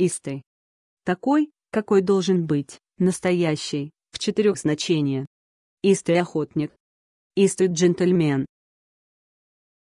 истый. Такой, какой должен быть, настоящий, в четырех значениях. Истый охотник. Истый джентльмен.